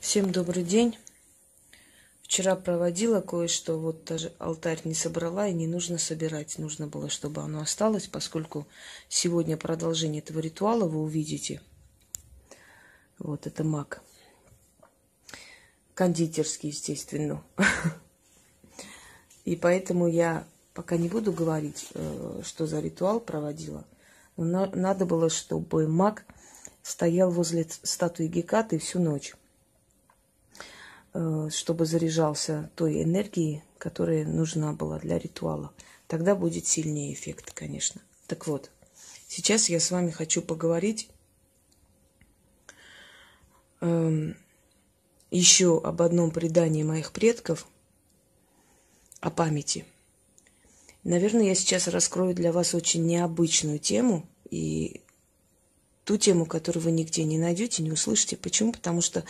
Всем добрый день. Вчера проводила кое-что, вот даже алтарь не собрала и не нужно собирать. Нужно было, чтобы оно осталось, поскольку сегодня продолжение этого ритуала вы увидите. Вот это мак. Кондитерский, естественно. И поэтому я пока не буду говорить, э, что за ритуал проводила. Но надо было, чтобы маг стоял возле статуи Гекаты всю ночь. Э, чтобы заряжался той энергией, которая нужна была для ритуала. Тогда будет сильнее эффект, конечно. Так вот, сейчас я с вами хочу поговорить э, еще об одном предании моих предков, о памяти. Наверное, я сейчас раскрою для вас очень необычную тему и ту тему, которую вы нигде не найдете, не услышите. Почему? Потому что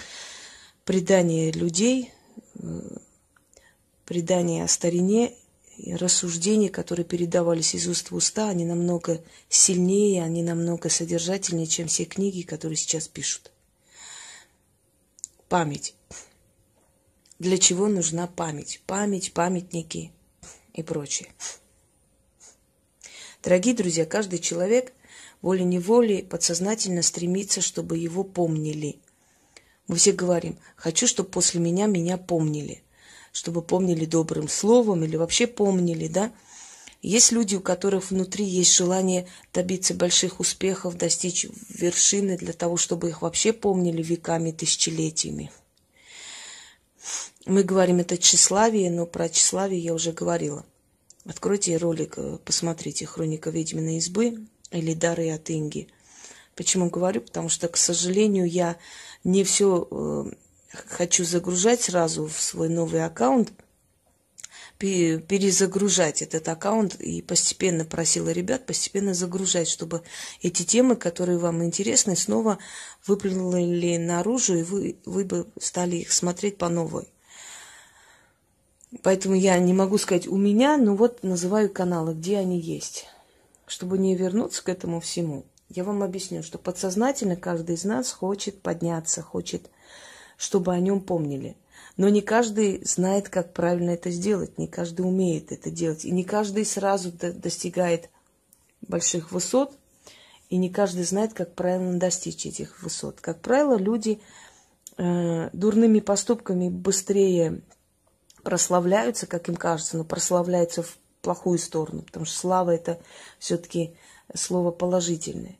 предание людей, предание о старине, рассуждения, которые передавались из уст в уста, они намного сильнее, они намного содержательнее, чем все книги, которые сейчас пишут. Память. Для чего нужна память? Память, памятники и прочее. Дорогие друзья, каждый человек волей-неволей подсознательно стремится, чтобы его помнили – мы все говорим, хочу, чтобы после меня меня помнили, чтобы помнили добрым словом или вообще помнили, да? Есть люди, у которых внутри есть желание добиться больших успехов, достичь вершины для того, чтобы их вообще помнили веками, тысячелетиями. Мы говорим это тщеславие, но про тщеславие я уже говорила. Откройте ролик, э, посмотрите «Хроника ведьминой избы» или «Дары от Инги». Почему говорю? Потому что, к сожалению, я не все э, хочу загружать сразу в свой новый аккаунт, перезагружать этот аккаунт и постепенно просила ребят постепенно загружать, чтобы эти темы, которые вам интересны, снова выплыли наружу, и вы, вы бы стали их смотреть по новой. Поэтому я не могу сказать у меня, но вот называю каналы, где они есть, чтобы не вернуться к этому всему. Я вам объясню, что подсознательно каждый из нас хочет подняться, хочет, чтобы о нем помнили. Но не каждый знает, как правильно это сделать, не каждый умеет это делать, и не каждый сразу достигает больших высот, и не каждый знает, как правильно достичь этих высот. Как правило, люди э, дурными поступками быстрее прославляются, как им кажется, но прославляются в плохую сторону, потому что слава это все-таки слово положительное.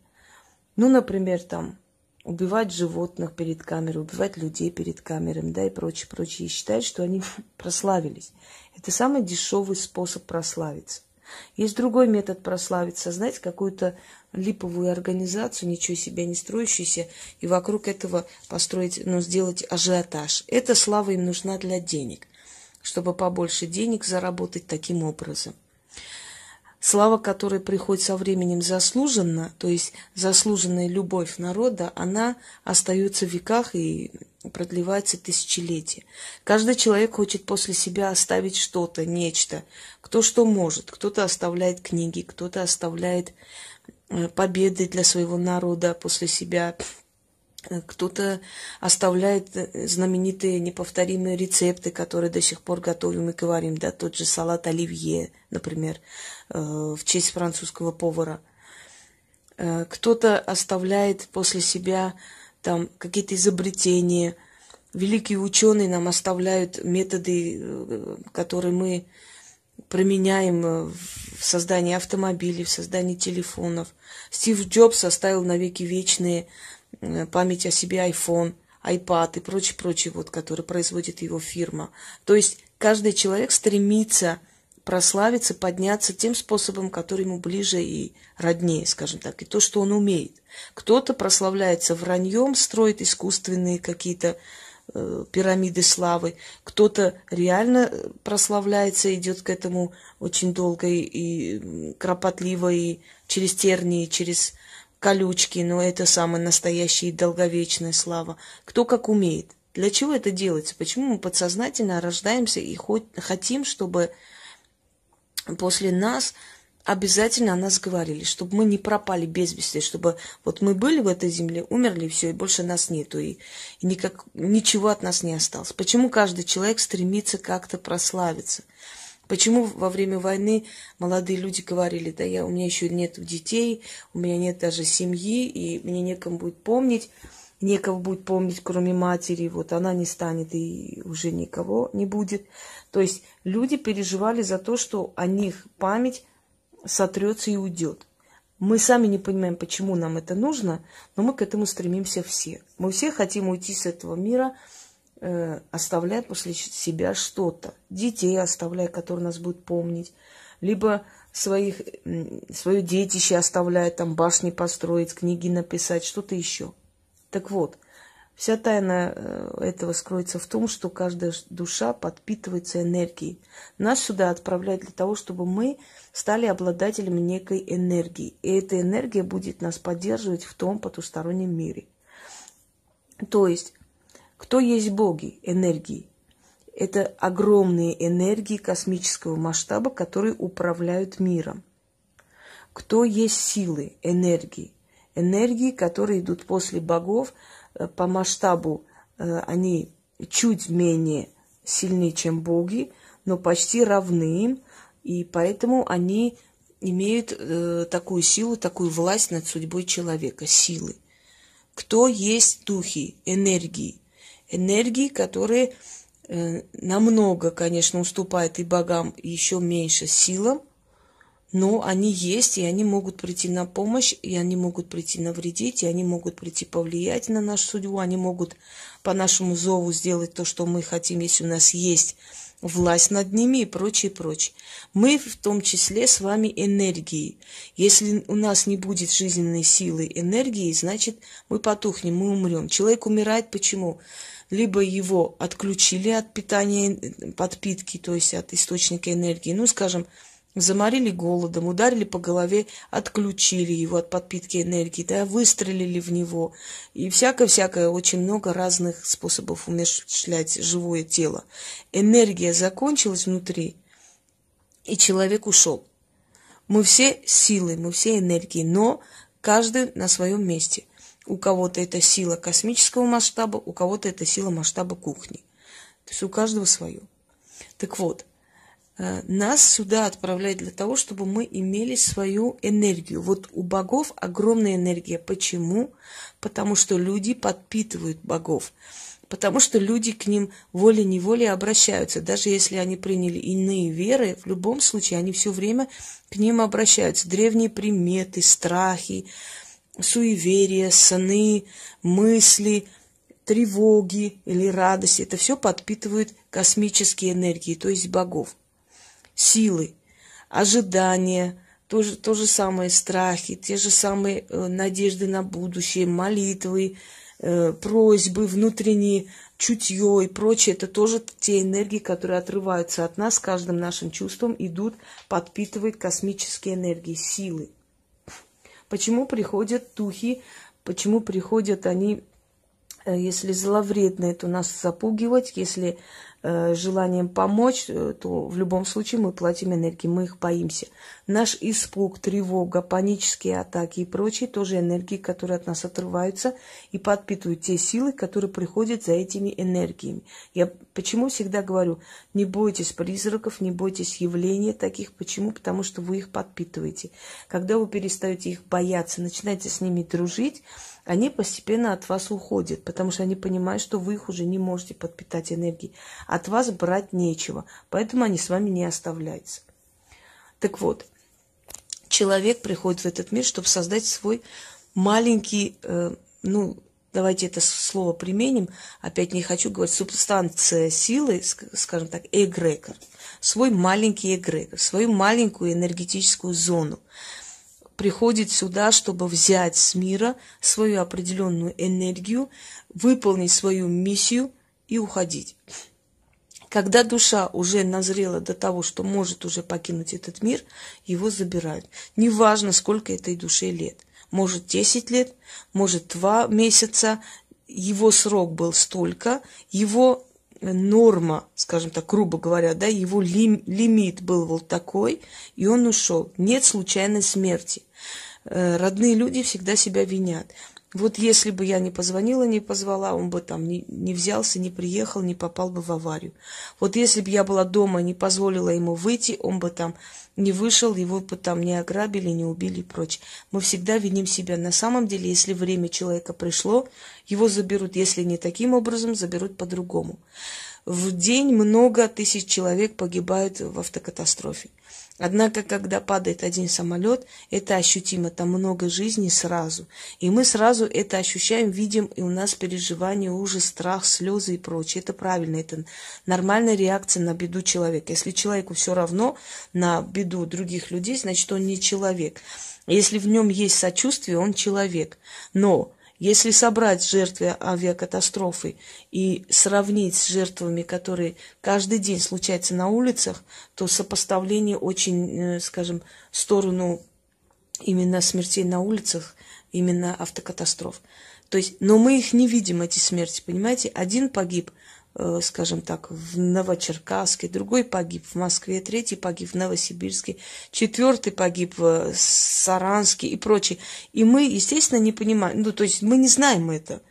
Ну, например, там убивать животных перед камерой, убивать людей перед камерами, да, и прочее, прочее. И считают, что они прославились. Это самый дешевый способ прославиться. Есть другой метод прославиться, знаете, какую-то липовую организацию, ничего себе не строящуюся, и вокруг этого построить, ну, сделать ажиотаж. Эта слава им нужна для денег, чтобы побольше денег заработать таким образом – слава которой приходит со временем заслуженно, то есть заслуженная любовь народа, она остается в веках и продлевается тысячелетия. Каждый человек хочет после себя оставить что-то, нечто. Кто что может. Кто-то оставляет книги, кто-то оставляет э, победы для своего народа после себя, кто-то оставляет э, знаменитые неповторимые рецепты, которые до сих пор готовим и говорим, да, тот же салат оливье, например, э, в честь французского повара. Э, кто-то оставляет после себя там какие-то изобретения. Великие ученые нам оставляют методы, которые мы применяем в создании автомобилей, в создании телефонов. Стив Джобс оставил навеки вечные Э, память о себе iPhone, iPad и прочее, прочее, вот, которые производит его фирма. То есть каждый человек стремится прославиться, подняться тем способом, который ему ближе и роднее, скажем так, и то, что он умеет. Кто-то прославляется враньем, строит искусственные какие-то э, пирамиды славы, кто-то реально прославляется, идет к этому очень долго и, и кропотливо, и через тернии, через колючки, но это самая настоящая и долговечная слава. Кто как умеет. Для чего это делается? Почему мы подсознательно рождаемся и хоть, хотим, чтобы после нас обязательно о нас говорили, чтобы мы не пропали без вести, чтобы вот мы были в этой земле, умерли, и все, и больше нас нету, и, и никак, ничего от нас не осталось. Почему каждый человек стремится как-то прославиться? Почему во время войны молодые люди говорили, да я, у меня еще нет детей, у меня нет даже семьи, и мне некому будет помнить, некого будет помнить, кроме матери, вот она не станет, и уже никого не будет. То есть люди переживали за то, что о них память сотрется и уйдет. Мы сами не понимаем, почему нам это нужно, но мы к этому стремимся все. Мы все хотим уйти с этого мира – Э, оставляя после себя что-то. Детей оставляя, которые нас будут помнить. Либо своих, свое детище оставляя, там башни построить, книги написать, что-то еще. Так вот, вся тайна э, этого скроется в том, что каждая душа подпитывается энергией. Нас сюда отправляют для того, чтобы мы стали обладателями некой энергии. И эта энергия будет нас поддерживать в том потустороннем мире. То есть кто есть боги? Энергии. Это огромные энергии космического масштаба, которые управляют миром. Кто есть силы? Энергии. Энергии, которые идут после богов, э, по масштабу э, они чуть менее сильные, чем боги, но почти равны им, и поэтому они имеют э, такую силу, такую власть над судьбой человека, силы. Кто есть духи, энергии? энергии, которые э, намного, конечно, уступают и богам, еще меньше силам, но они есть, и они могут прийти на помощь, и они могут прийти навредить, и они могут прийти повлиять на нашу судьбу, они могут по нашему зову сделать то, что мы хотим, если у нас есть власть над ними и прочее, прочее. Мы в том числе с вами энергии. Если у нас не будет жизненной силы энергии, значит мы потухнем, мы умрем. Человек умирает почему? Почему? либо его отключили от питания, подпитки, то есть от источника энергии, ну, скажем, заморили голодом, ударили по голове, отключили его от подпитки энергии, да, выстрелили в него. И всякое-всякое, очень много разных способов умерщвлять живое тело. Энергия закончилась внутри, и человек ушел. Мы все силы, мы все энергии, но каждый на своем месте. У кого-то это сила космического масштаба, у кого-то это сила масштаба кухни. То есть у каждого свое. Так вот, э, нас сюда отправляют для того, чтобы мы имели свою энергию. Вот у богов огромная энергия. Почему? Потому что люди подпитывают богов. Потому что люди к ним волей-неволей обращаются. Даже если они приняли иные веры, в любом случае они все время к ним обращаются. Древние приметы, страхи, суеверия, сны, мысли, тревоги или радости. Это все подпитывают космические энергии, то есть богов. Силы, ожидания, то же, то же самое страхи, те же самые э, надежды на будущее, молитвы, э, просьбы, внутренние чутье и прочее, это тоже те энергии, которые отрываются от нас, каждым нашим чувством идут, подпитывают космические энергии, силы. Почему приходят духи, почему приходят они Э, если зловредно, это нас запугивать. Если э, желанием помочь, э, то в любом случае мы платим энергии, мы их боимся. Наш испуг, тревога, панические атаки и прочие тоже энергии, которые от нас отрываются и подпитывают те силы, которые приходят за этими энергиями. Я почему всегда говорю, не бойтесь призраков, не бойтесь явлений таких. Почему? Потому что вы их подпитываете. Когда вы перестаете их бояться, начинаете с ними дружить – они постепенно от вас уходят, потому что они понимают, что вы их уже не можете подпитать энергией. От вас брать нечего, поэтому они с вами не оставляются. Так вот, человек приходит в этот мир, чтобы создать свой маленький, э, ну, давайте это слово применим, опять не хочу говорить, субстанция силы, скажем так, эгрегор, свой маленький эгрегор, свою маленькую энергетическую зону – приходит сюда, чтобы взять с мира свою определенную энергию, выполнить свою миссию и уходить. Когда душа уже назрела до того, что может уже покинуть этот мир, его забирают. Неважно, сколько этой душе лет. Может, 10 лет, может, 2 месяца. Его срок был столько, его норма, скажем так, грубо говоря, да, его лим, лимит был вот такой, и он ушел. Нет случайной смерти. Э, родные люди всегда себя винят. Вот если бы я не позвонила, не позвала, он бы там не, не взялся, не приехал, не попал бы в аварию. Вот если бы я была дома, не позволила ему выйти, он бы там не вышел, его бы там не ограбили, не убили и прочее. Мы всегда виним себя. На самом деле, если время человека пришло, его заберут, если не таким образом, заберут по-другому. В день много тысяч человек погибают в автокатастрофе. Однако, когда падает один самолет, это ощутимо, там много жизней сразу. И мы сразу это ощущаем, видим, и у нас переживание, ужас, страх, слезы и прочее. Это правильно, это нормальная реакция на беду человека. Если человеку все равно на беду других людей, значит, он не человек. Если в нем есть сочувствие, он человек. Но если собрать жертвы авиакатастрофы и сравнить с жертвами, которые каждый день случаются на улицах, то сопоставление очень, э, скажем, в сторону именно смертей на улицах, именно автокатастроф. То есть, но мы их не видим, эти смерти, понимаете? Один погиб – Э, скажем так, в Новочеркасске, другой погиб в Москве, третий погиб в Новосибирске, четвертый погиб в э, Саранске и прочее. И мы, естественно, не понимаем, ну, то есть мы не знаем это.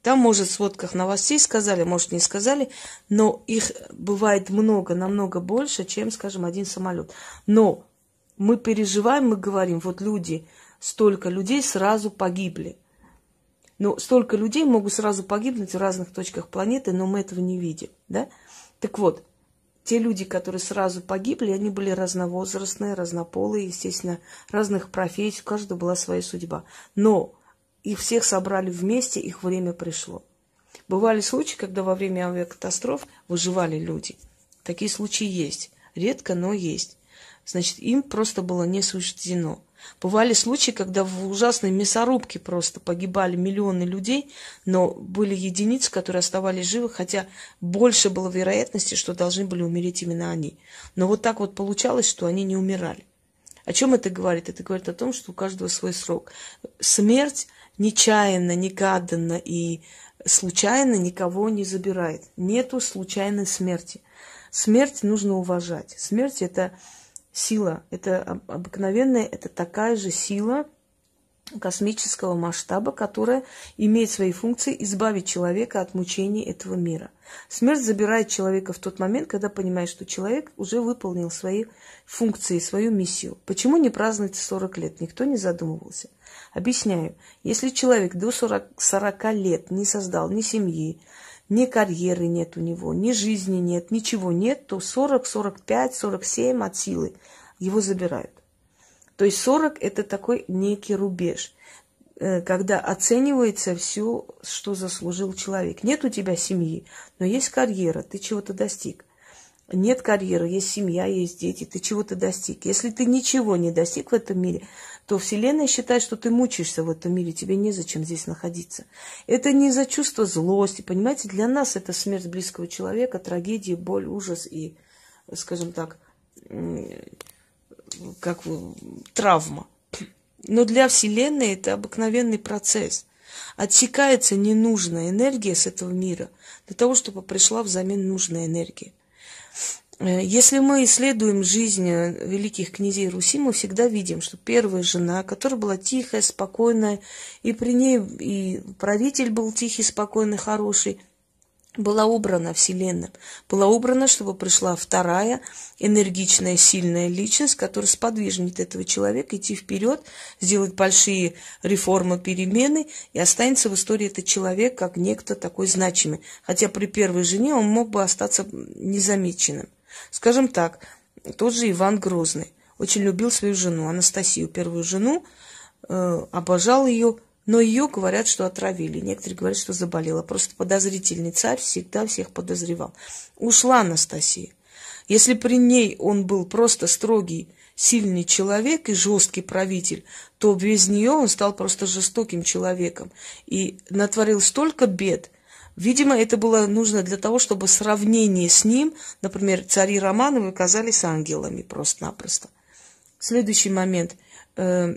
Там, может, в сводках новостей сказали, может, не сказали, но их бывает много, намного больше, чем, скажем, один самолет. Но мы переживаем, мы говорим, вот люди, столько людей сразу погибли. Но ну, столько людей могут сразу погибнуть в разных точках планеты, но мы этого не видим, да? Так вот, те люди, которые сразу погибли, они были разновозрастные, разнополые, естественно, разных профессий, у каждого была своя судьба. Но их всех собрали вместе, их время пришло. Бывали случаи, когда во время авиакатастроф выживали люди. Такие случаи есть. Редко, но есть. Значит, им просто было не суждено – Бывали случаи, когда в ужасной мясорубке просто погибали миллионы людей, но были единицы, которые оставались живы, хотя больше было вероятности, что должны были умереть именно они. Но вот так вот получалось, что они не умирали. О чем это говорит? Это говорит о том, что у каждого свой срок. Смерть нечаянно, негаданно и случайно никого не забирает. Нету случайной смерти. Смерть нужно уважать. Смерть это сила. Это обыкновенная, это такая же сила космического масштаба, которая имеет свои функции избавить человека от мучений этого мира. Смерть забирает человека в тот момент, когда понимает, что человек уже выполнил свои функции, свою миссию. Почему не праздновать 40 лет? Никто не задумывался. Объясняю. Если человек до 40, 40 лет не создал ни семьи, ни карьеры нет у него, ни жизни нет, ничего нет, то 40, 45, 47 от силы его забирают. То есть 40 – это такой некий рубеж, э, когда оценивается все, что заслужил человек. Нет у тебя семьи, но есть карьера, ты чего-то достиг нет карьеры, есть семья, есть дети, ты чего-то достиг. Если ты ничего не достиг в этом мире, то Вселенная считает, что ты мучаешься в этом мире, тебе незачем здесь находиться. Это не за чувство злости, понимаете, для нас это смерть близкого человека, трагедия, боль, ужас и, скажем так, как травма. Но для Вселенной это обыкновенный процесс – Отсекается ненужная энергия с этого мира для того, чтобы пришла взамен нужная энергия. Э, если мы исследуем жизнь э, великих князей Руси, мы всегда видим, что первая жена, которая была тихая, спокойная, и при ней и правитель был тихий, спокойный, хороший – была убрана Вселенным. Была убрана, чтобы пришла вторая энергичная, сильная личность, которая сподвижнит этого человека идти вперед, сделать большие реформы, перемены, и останется в истории этот человек как некто такой значимый. Хотя при первой жене он мог бы остаться незамеченным. Скажем так, тот же Иван Грозный очень любил свою жену, Анастасию, первую жену, э, обожал ее, но ее говорят, что отравили. Некоторые говорят, что заболела. Просто подозрительный царь всегда всех подозревал. Ушла Анастасия. Если при ней он был просто строгий, сильный человек и жесткий правитель, то без нее он стал просто жестоким человеком и натворил столько бед. Видимо, это было нужно для того, чтобы сравнение с ним, например, цари Романовы оказались ангелами просто-напросто. Следующий момент. Э,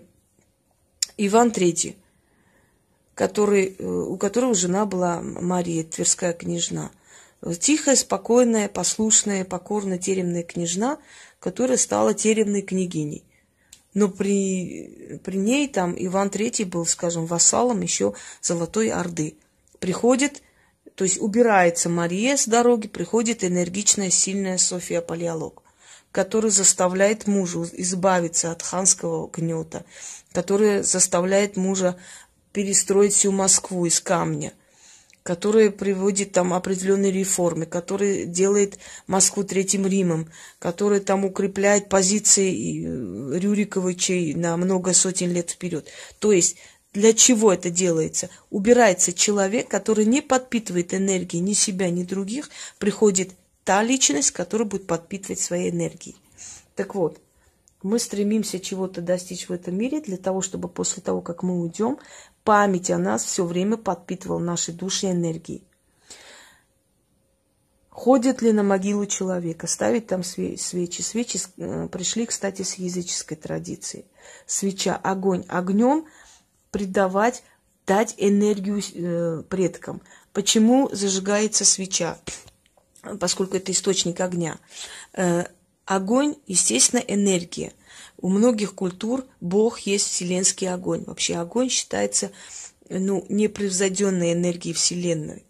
Иван Третий который, э, у которого жена была Мария, тверская княжна. Тихая, спокойная, послушная, покорная теремная княжна, которая стала теремной княгиней. Но при, при ней там Иван III был, скажем, вассалом еще Золотой Орды. Приходит, то есть убирается Мария с дороги, приходит энергичная, сильная София Палеолог, которая заставляет мужа избавиться от ханского гнета, которая заставляет мужа перестроить всю Москву из камня, которая приводит там определенные реформы, которая делает Москву Третьим Римом, которая там укрепляет позиции э, Рюриковичей на много сотен лет вперед. То есть для чего это делается? Убирается человек, который не подпитывает энергией ни себя, ни других, приходит та личность, которая будет подпитывать своей энергией. Так вот, мы стремимся чего-то достичь в этом мире для того, чтобы после того, как мы уйдем, память о нас все время подпитывал наши души энергией. Ходят ли на могилу человека, ставить там свечи. Свечи э, пришли, кстати, с языческой традиции. Свеча, огонь, огнем придавать, дать энергию э, предкам. Почему зажигается свеча? Поскольку это источник огня. Э, огонь, естественно, энергия – у многих культур Бог есть вселенский огонь. Вообще огонь считается ну, непревзойденной энергией Вселенной.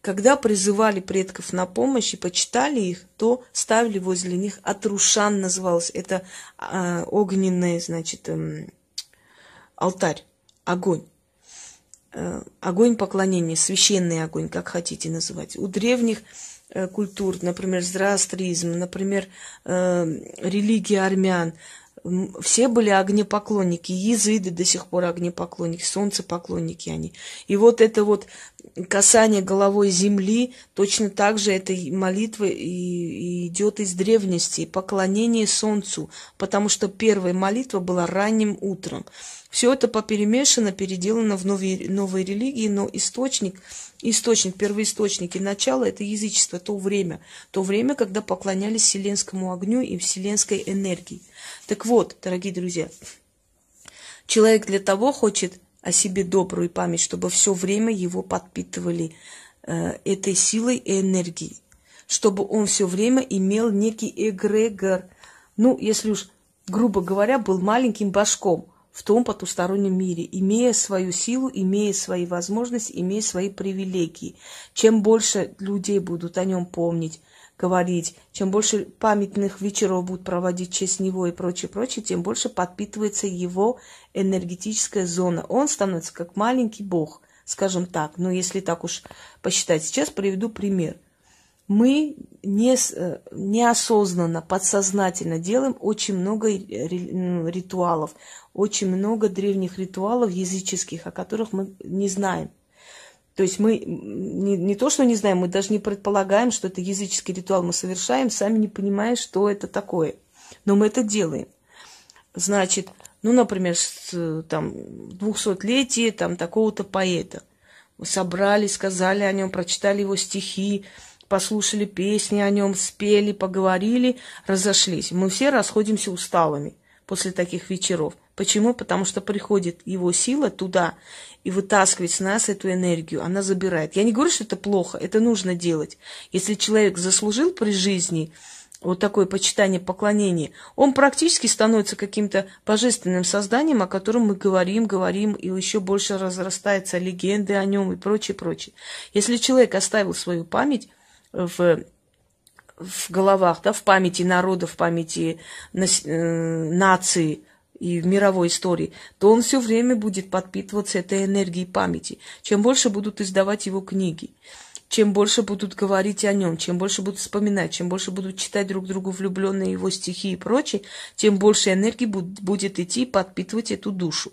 Когда призывали предков на помощь и почитали их, то ставили возле них Атрушан назывался Это э, огненный, значит, э, алтарь, огонь. Э, огонь поклонения, священный огонь, как хотите называть. У древних э, культур, например, зрастризм например, эм, религия армян – все были огнепоклонники, езиды до сих пор огнепоклонники, солнцепоклонники они. И вот это вот касание головой земли, точно так же этой молитвы и, и идет из древности, и поклонение солнцу, потому что первая молитва была ранним утром. Все это поперемешано, переделано в новые, новые религии, но источник, источник, первоисточник и начало – это язычество, то время, то время, когда поклонялись вселенскому огню и вселенской энергии. Так вот, дорогие друзья, человек для того хочет о себе добрую память, чтобы все время его подпитывали э, этой силой и энергией, чтобы он все время имел некий эгрегор. Ну, если уж, грубо говоря, был маленьким башком в том потустороннем мире, имея свою силу, имея свои возможности, имея свои привилегии. Чем больше людей будут о нем помнить, говорить, чем больше памятных вечеров будут проводить в честь него и прочее, прочее, тем больше подпитывается его энергетическая зона. Он становится как маленький бог, скажем так. Но ну, если так уж посчитать, сейчас приведу пример. Мы не, э, неосознанно, подсознательно делаем очень много ну, ритуалов, очень много древних ритуалов языческих, о которых мы не знаем – то есть мы не, не то, что не знаем, мы даже не предполагаем, что это языческий ритуал мы совершаем, сами не понимая, что это такое. Но мы это делаем. Значит, ну, например, с, там, 200-летие там, такого-то поэта. Мы собрали, сказали о нем, прочитали его стихи, послушали песни о нем, спели, поговорили, разошлись. Мы все расходимся усталыми – после таких вечеров. Почему? Потому что приходит его сила туда и вытаскивает с нас эту энергию. Она забирает. Я не говорю, что это плохо, это нужно делать. Если человек заслужил при жизни вот такое почитание, поклонение, он практически становится каким-то божественным созданием, о котором мы говорим, говорим, и еще больше разрастаются легенды о нем и прочее, прочее. Если человек оставил свою память в в головах, да, в памяти народа, в памяти э, нации и в мировой истории, то он все время будет подпитываться этой энергией памяти. Чем больше будут издавать его книги чем больше будут говорить о нем, чем больше будут вспоминать, чем больше будут читать друг другу влюбленные его стихи и прочее, тем больше энергии будет идти подпитывать эту душу.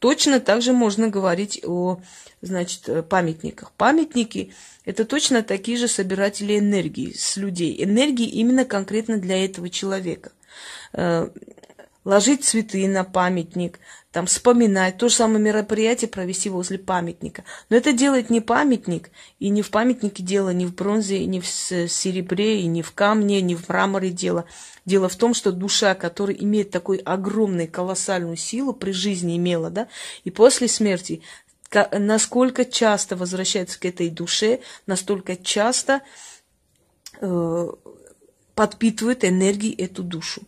Точно так же можно говорить о значит, э, памятниках. Памятники – это точно такие же собиратели энергии с людей. Энергии именно конкретно для этого человека. Э, ложить цветы на памятник, там вспоминать, то же самое мероприятие провести возле памятника. Но это делает не памятник, и не в памятнике дело, не в бронзе, и не в серебре, и не в камне, не в мраморе дело. Дело в том, что душа, которая имеет такую огромную, колоссальную силу, при жизни имела, да, и после смерти, насколько часто возвращается к этой душе, настолько часто э, подпитывает энергией эту душу.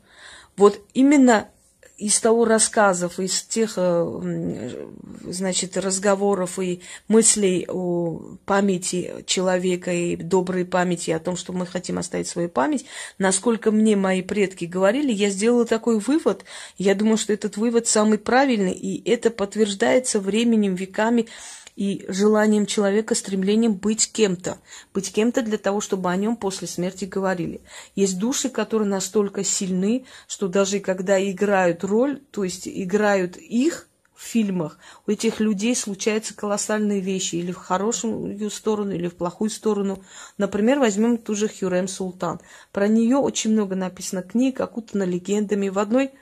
Вот именно из того рассказов, из тех, э, значит, разговоров и мыслей о памяти человека и доброй памяти о том, что мы хотим оставить свою память, насколько мне мои предки говорили, я сделала такой вывод. Я думаю, что этот вывод самый правильный, и это подтверждается временем, веками, и желанием человека, стремлением быть кем-то. Быть кем-то для того, чтобы о нем после смерти говорили. Есть души, которые настолько сильны, что даже когда играют роль, то есть играют их в фильмах, у этих людей случаются колоссальные вещи. Или в хорошую сторону, или в плохую сторону. Например, возьмем ту же Хюрем Султан. Про нее очень много написано книг, окутано легендами. В одной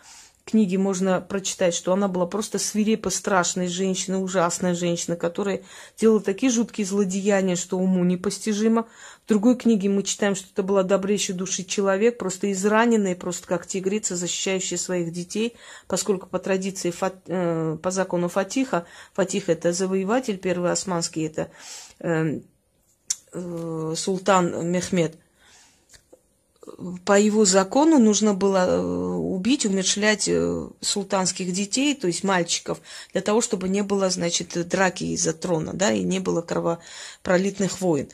книге можно прочитать, что она была просто свирепо страшной женщиной, ужасная женщина, которая делала такие жуткие злодеяния, что уму непостижимо. В другой книге мы читаем, что это была добрейшей души человек, просто израненная, просто как тигрица, защищающая своих детей, поскольку по традиции, э, по закону Фатиха, Фатих это завоеватель, первый османский это эм, э, султан Мехмед – по его закону нужно было э, убить, умершлять э, султанских детей, то есть мальчиков, для того, чтобы не было, значит, драки из-за трона, да, и не было кровопролитных войн.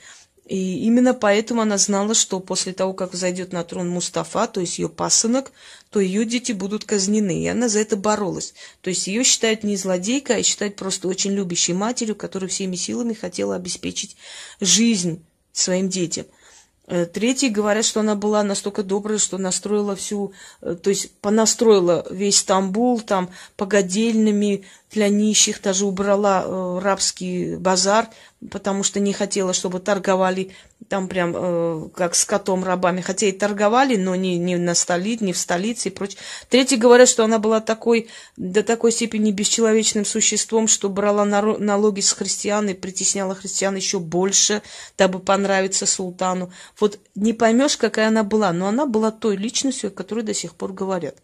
И именно поэтому она знала, что после того, как взойдет на трон Мустафа, то есть ее пасынок, то ее дети будут казнены. И она за это боролась. То есть ее считают не злодейкой, а считают просто очень любящей матерью, которая всеми силами хотела обеспечить жизнь своим детям. Э, третьи говорят, что она была настолько добрая, что настроила всю, э, то есть понастроила весь Стамбул, там погодельными для нищих, даже убрала э, рабский базар, потому что не хотела, чтобы торговали там прям э, как с котом рабами. Хотя и торговали, но не, не на столи не в столице и прочее. Третьи говорят, что она была такой, до такой степени бесчеловечным существом, что брала налоги с христиан и притесняла христиан еще больше, дабы понравиться султану. Вот не поймешь, какая она была, но она была той личностью, о которой до сих пор говорят.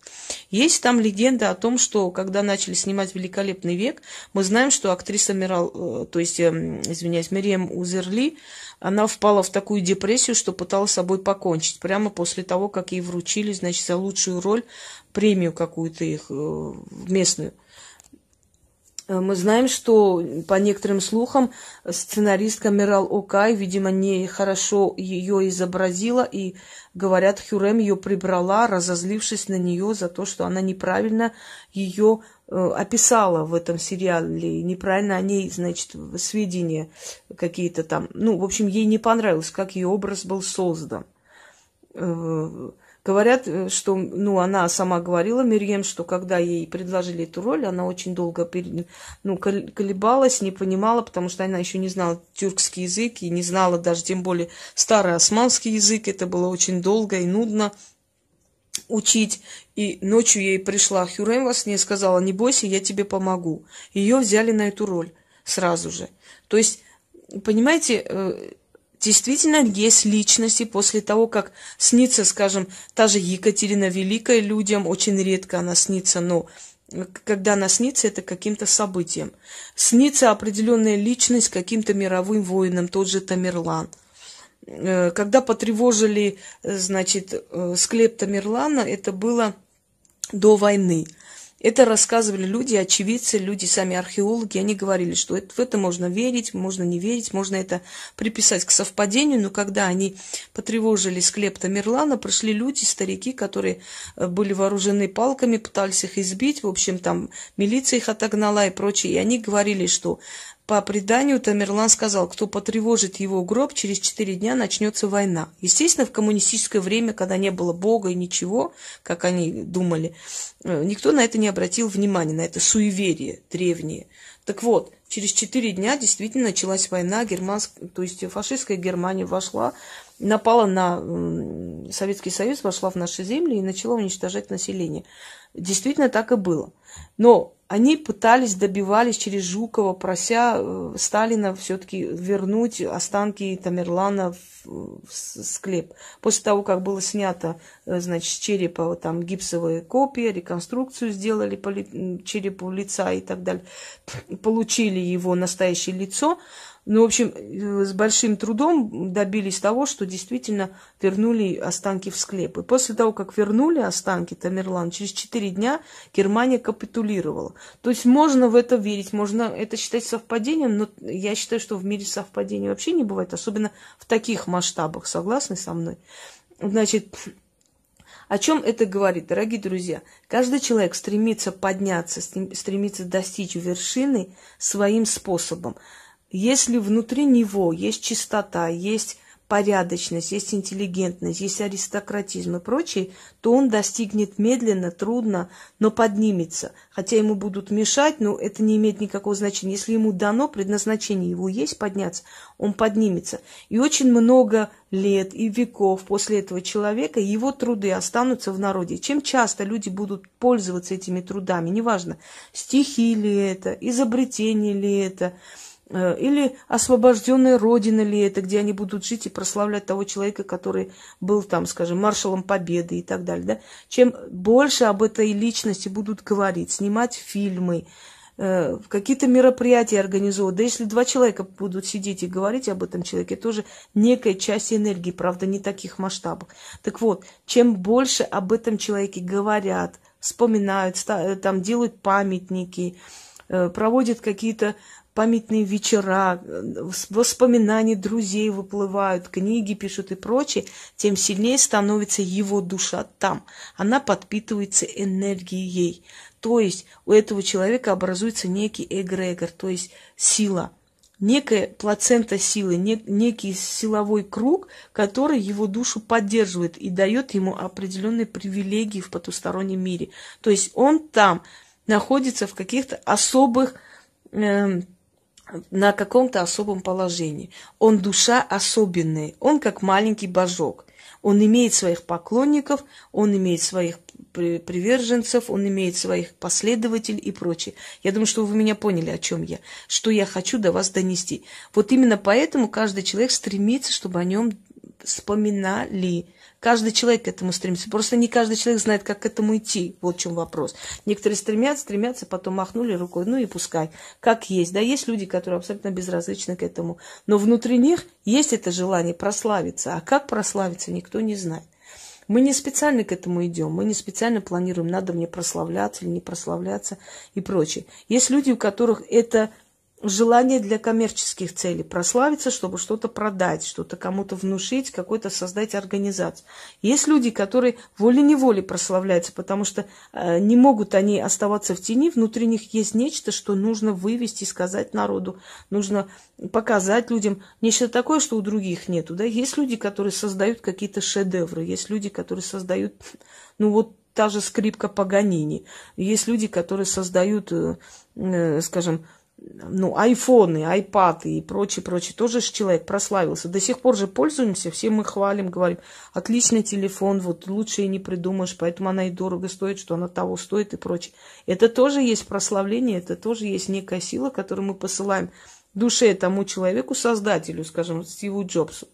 Есть там легенда о том, что когда начали снимать «Великолепный век», мы знаем, что актриса Мирал, э, то есть, эм, извините, извиняюсь, Мирием Узерли, она впала в такую депрессию, что пыталась собой покончить. Прямо после того, как ей вручили, значит, за лучшую роль премию какую-то их э, местную. Э, мы знаем, что по некоторым слухам сценаристка Мирал Окай, видимо, нехорошо ее изобразила, и, говорят, Хюрем ее прибрала, разозлившись на нее за то, что она неправильно ее э, описала в этом сериале, неправильно о ней, значит, сведения какие-то там. Ну, в общем, ей не понравилось, как ее образ был создан. Э, Говорят, э, что, ну, она сама говорила, Мирьем, что когда ей предложили эту роль, она очень долго пере, ну, колебалась, не понимала, потому что она еще не знала тюркский язык и не знала даже, тем более, старый османский язык. Это было очень долго и нудно учить. И ночью ей пришла Хюрем вас не сказала, не бойся, я тебе помогу. Ее взяли на эту роль сразу же. То есть, понимаете, э, действительно есть личности после того, как снится, скажем, та же Екатерина Великая людям, очень редко она снится, но э, когда она снится, это каким-то событием. Снится определенная личность каким-то мировым воином, тот же Тамерлан. Э, когда потревожили, э, значит, склеп Тамерлана, это было до войны. Это рассказывали люди, очевидцы, люди, сами археологи. Они говорили, что в это можно верить, можно не верить, можно это приписать к совпадению. Но когда они потревожили склеп Тамерлана, пришли люди, старики, которые э, были вооружены палками, пытались их избить. В общем, там милиция их отогнала и прочее. И они говорили, что по преданию Тамерлан сказал, кто потревожит его гроб, через четыре дня начнется война. Естественно, в коммунистическое время, когда не было Бога и ничего, как они думали, э, никто на это не обратил внимания, на это суеверие древнее. Так вот, через четыре дня действительно началась война, германск... то есть фашистская Германия вошла напала на Советский Союз, вошла в наши земли и начала уничтожать население. Действительно так и было. Но они пытались, добивались через Жукова, прося э, Сталина все-таки вернуть останки Тамерлана в склеп. После того, как было снято э, значит, с черепа там, гипсовые копии, реконструкцию сделали по ли, черепу лица и так далее, получили его настоящее лицо, ну, в общем, э, с большим трудом добились того, что действительно вернули останки в склеп. И после того, как вернули останки Тамерлан, через 4 дня Германия капитулировала. То есть можно в это верить, можно это считать совпадением, но я считаю, что в мире совпадений вообще не бывает, особенно в таких масштабах, согласны со мной? Значит, о чем это говорит, дорогие друзья? Каждый человек стремится подняться, стремится достичь вершины своим способом. Если внутри него есть чистота, есть порядочность, есть интеллигентность, есть аристократизм и прочее, то он достигнет медленно, трудно, но поднимется. Хотя ему будут мешать, но это не имеет никакого значения. Если ему дано предназначение, его есть подняться, он поднимется. И очень много лет и веков после этого человека его труды останутся в народе. Чем часто люди будут пользоваться этими трудами, неважно, стихи ли это, изобретение ли это – Э, или освобожденная родина ли это, где они будут жить и прославлять того человека, который был там, скажем, маршалом Победы и так далее. Да? Чем больше об этой личности будут говорить, снимать фильмы, э, какие-то мероприятия организовывать. Да если два человека будут сидеть и говорить об этом человеке, тоже некая часть энергии, правда, не таких масштабов. Так вот, чем больше об этом человеке говорят, вспоминают, э, там делают памятники, проводят какие-то памятные вечера, э, воспоминания друзей выплывают, книги пишут и прочее, тем сильнее становится его душа там. Она подпитывается энергией То есть у этого человека образуется некий эгрегор, то есть сила, некая плацента силы, некий силовой круг, который его душу поддерживает и дает ему определенные привилегии в потустороннем мире. То есть он там находится в каких-то особых э, на каком-то особом положении. Он душа особенная, он как маленький божок. Он имеет своих поклонников, он имеет своих приверженцев, он имеет своих последователей и прочее. Я думаю, что вы меня поняли, о чем я, что я хочу до вас донести. Вот именно поэтому каждый человек стремится, чтобы о нем вспоминали, Каждый человек к этому стремится. Просто не каждый человек знает, как к этому идти. Вот в чем вопрос. Некоторые стремятся, стремятся, потом махнули рукой. Ну и пускай. Как есть. Да, есть люди, которые абсолютно безразличны к этому. Но внутри них есть это желание прославиться. А как прославиться, никто не знает. Мы не специально к этому идем, мы не специально планируем, надо мне прославляться или не прославляться и прочее. Есть люди, у которых это желание для коммерческих целей. Прославиться, чтобы что-то продать, что-то кому-то внушить, какой-то создать организацию. Есть люди, которые волей-неволей прославляются, потому что э, не могут они оставаться в тени. Внутри них есть нечто, что нужно вывести, сказать народу. Нужно показать людям нечто такое, что у других нету. Да? Есть люди, которые создают какие-то шедевры. Есть люди, которые создают, ну вот та же скрипка Паганини. Есть люди, которые создают, э, э, скажем, ну, айфоны, айпады и прочее, прочее, тоже же человек прославился. До сих пор же пользуемся, все мы хвалим, говорим, отличный телефон, вот лучше и не придумаешь, поэтому она и дорого стоит, что она того стоит и прочее. Это тоже есть прославление, это тоже есть некая сила, которую мы посылаем душе тому человеку, создателю, скажем, Стиву Джобсу,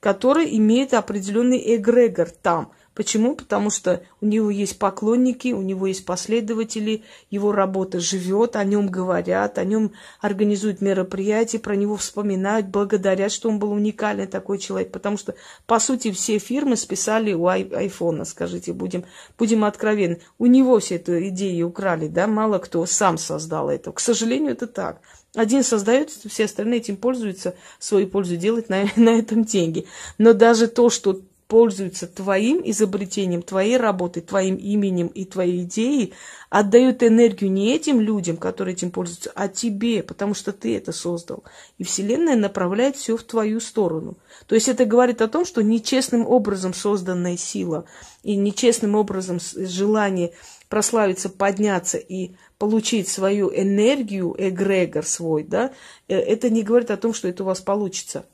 который имеет определенный эгрегор там – Почему? Потому что у него есть поклонники, у него есть последователи, его работа живет, о нем говорят, о нем организуют мероприятия, про него вспоминают, благодарят, что он был уникальный такой человек. Потому что, по сути, все фирмы списали у ай- айфона, скажите, будем, будем откровенны. У него все эту идею украли, да, мало кто сам создал это. К сожалению, это так. Один создает, все остальные этим пользуются, свою пользу делают на, на этом деньги. Но даже то, что пользуются твоим изобретением, твоей работой, твоим именем и твоей идеей, отдают энергию не этим людям, которые этим пользуются, а тебе, потому что ты это создал. И Вселенная направляет все в твою сторону. То есть это говорит о том, что нечестным образом созданная сила и нечестным образом желание прославиться, подняться и получить свою энергию, эгрегор свой, да, э, это не говорит о том, что это у вас получится.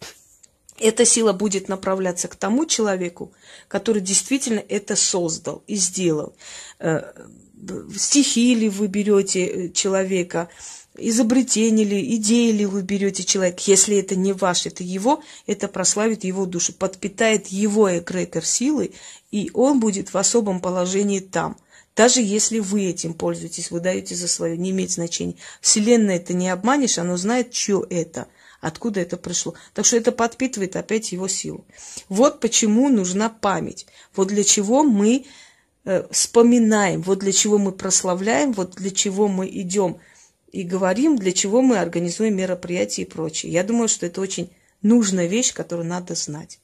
Эта сила будет направляться к тому человеку, который действительно это создал и сделал. Э, стихи ли вы берете э, человека, изобретение ли, идеи ли вы берете человека, если это не ваше, это его, это прославит его душу, подпитает его эгрегор силы, и он будет в особом положении там. Даже если вы этим пользуетесь, вы даете за свое, не имеет значения. Вселенная это не обманешь, она знает, что это – откуда это пришло. Так что это подпитывает опять его силу. Вот почему нужна память. Вот для чего мы э, вспоминаем, вот для чего мы прославляем, вот для чего мы идем и говорим, для чего мы организуем мероприятия и прочее. Я думаю, что это очень нужная вещь, которую надо знать.